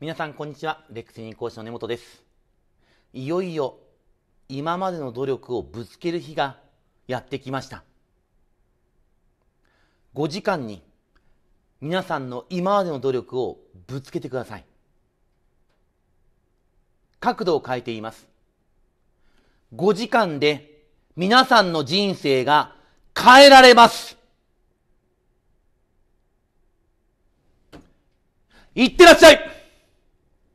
皆さんこんにちはレックスニー講師の根本ですいよいよ今までの努力をぶつける日がやってきました5時間に皆さんの今までの努力をぶつけてください角度を変えています5時間で皆さんの人生が変えられますいってらっしゃい